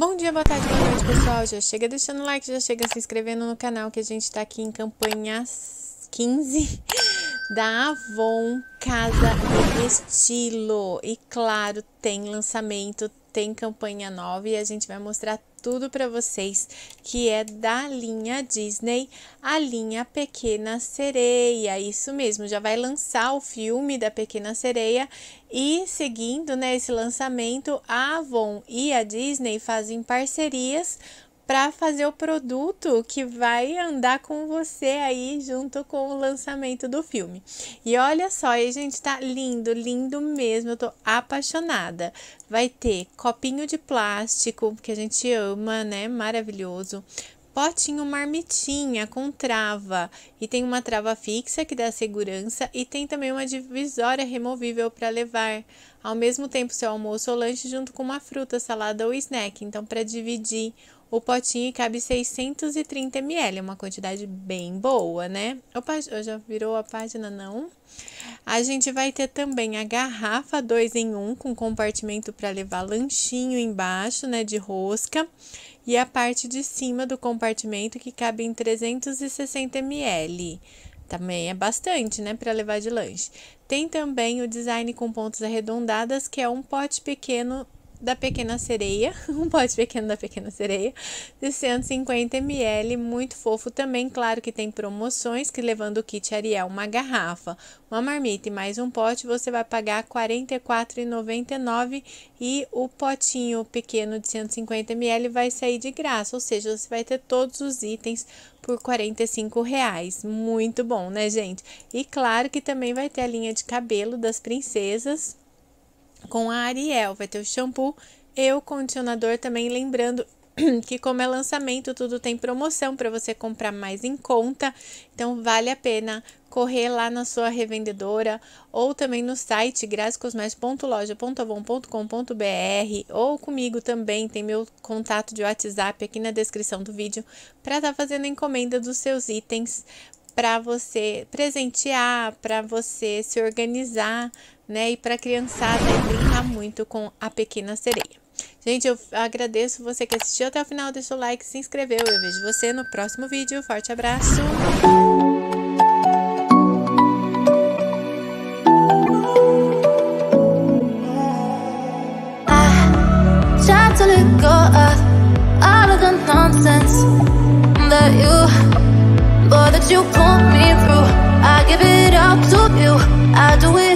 Bom dia, boa tarde, boa noite, pessoal. Já chega deixando like, já chega se inscrevendo no canal que a gente tá aqui em campanha 15 da Avon Casa e Estilo. E claro, tem lançamento, tem campanha nova e a gente vai mostrar tudo para vocês, que é da linha Disney, a linha Pequena Sereia. Isso mesmo, já vai lançar o filme da Pequena Sereia e seguindo né, esse lançamento, a Avon e a Disney fazem parcerias para fazer o produto que vai andar com você aí junto com o lançamento do filme. E olha só, aí, gente, tá lindo, lindo mesmo. Eu tô apaixonada. Vai ter copinho de plástico, que a gente ama, né? Maravilhoso potinho marmitinha com trava e tem uma trava fixa que dá segurança e tem também uma divisória removível para levar ao mesmo tempo seu almoço ou lanche junto com uma fruta, salada ou snack, então para dividir o potinho cabe 630 ml, uma quantidade bem boa, né? Opa, já virou a página, não? A gente vai ter também a garrafa 2 em 1, um, com compartimento para levar lanchinho embaixo, né, de rosca. E a parte de cima do compartimento que cabe em 360 ml. Também é bastante, né, para levar de lanche. Tem também o design com pontas arredondadas, que é um pote pequeno da Pequena Sereia, um pote pequeno da Pequena Sereia, de 150 ml, muito fofo também. Claro que tem promoções, que levando o kit Ariel, uma garrafa, uma marmita e mais um pote, você vai pagar R$ 44,99 e o potinho pequeno de 150 ml vai sair de graça, ou seja, você vai ter todos os itens por 45 reais. Muito bom, né, gente? E claro que também vai ter a linha de cabelo das princesas, com a Ariel. Vai ter o shampoo e o condicionador também. Lembrando que, como é lançamento, tudo tem promoção para você comprar mais em conta. Então, vale a pena correr lá na sua revendedora ou também no site grascosmais.loja.avon.com.br ou comigo também, tem meu contato de WhatsApp aqui na descrição do vídeo para estar tá fazendo a encomenda dos seus itens para você presentear, para você se organizar né? E para a criançada brincar muito com a pequena sereia. Gente, eu agradeço você que assistiu até o final, deixa o like, se inscreveu. Eu vejo você no próximo vídeo. Forte abraço! you, me through. I give it to you. I do it.